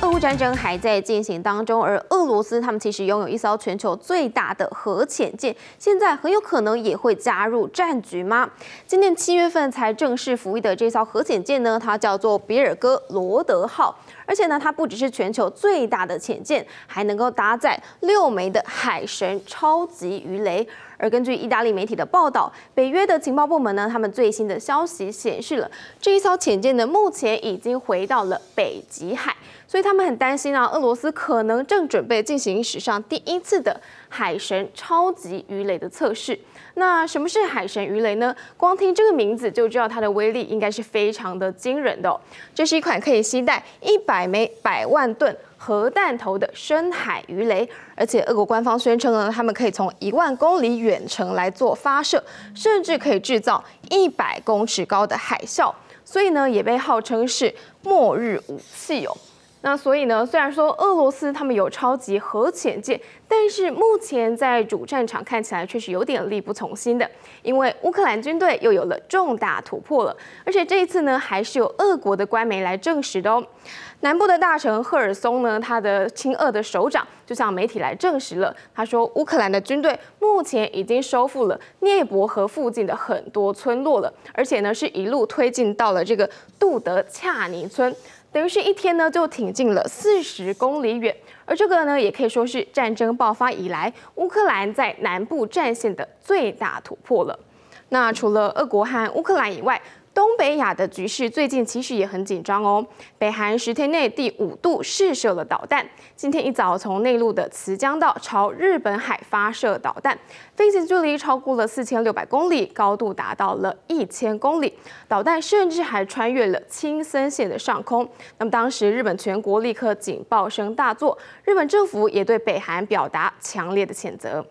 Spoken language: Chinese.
俄乌战争还在进行当中，而俄罗斯他们其实拥有一艘全球最大的核潜舰，现在很有可能也会加入战局吗？今年七月份才正式服役的这艘核潜舰呢，它叫做比尔哥罗德号，而且呢，它不只是全球最大的潜舰，还能够搭载六枚的海神超级鱼雷。而根据意大利媒体的报道，北约的情报部门呢，他们最新的消息显示了，这一艘潜舰呢，目前已经回到了北极海，所以。他们很担心啊，俄罗斯可能正准备进行史上第一次的海神超级鱼雷的测试。那什么是海神鱼雷呢？光听这个名字就知道它的威力应该是非常的惊人的。这是一款可以携带一百枚百万吨核弹头的深海鱼雷，而且俄国官方宣称呢，他们可以从一万公里远程来做发射，甚至可以制造一百公尺高的海啸，所以呢也被号称是末日武器哦。那所以呢，虽然说俄罗斯他们有超级核潜舰，但是目前在主战场看起来却是有点力不从心的，因为乌克兰军队又有了重大突破了，而且这一次呢还是有俄国的官媒来证实的哦。南部的大臣赫尔松呢，他的亲俄的首长就向媒体来证实了，他说乌克兰的军队目前已经收复了涅伯河附近的很多村落了，而且呢是一路推进到了这个杜德恰尼村。等于是一天呢，就挺进了四十公里远，而这个呢，也可以说是战争爆发以来乌克兰在南部战线的最大突破了。那除了俄国和乌克兰以外，东北亚的局势最近其实也很紧张哦。北韩十天内第五度试射了导弹，今天一早从内陆的慈江道朝日本海发射导弹，飞行距离超过了四千六百公里，高度达到了一千公里，导弹甚至还穿越了青森县的上空。那么当时日本全国立刻警报声大作，日本政府也对北韩表达强烈的谴责。